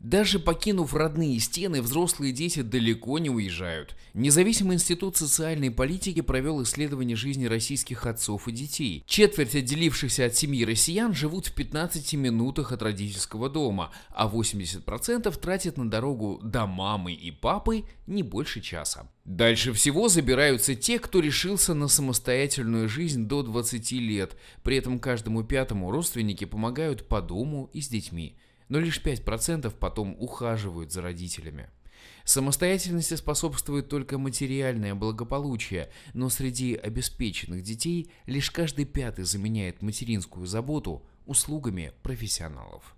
Даже покинув родные стены, взрослые дети далеко не уезжают. Независимый институт социальной политики провел исследование жизни российских отцов и детей. Четверть отделившихся от семьи россиян живут в 15 минутах от родительского дома, а 80% тратят на дорогу до мамы и папы не больше часа. Дальше всего забираются те, кто решился на самостоятельную жизнь до 20 лет. При этом каждому пятому родственники помогают по дому и с детьми но лишь 5% потом ухаживают за родителями. Самостоятельности способствует только материальное благополучие, но среди обеспеченных детей лишь каждый пятый заменяет материнскую заботу услугами профессионалов.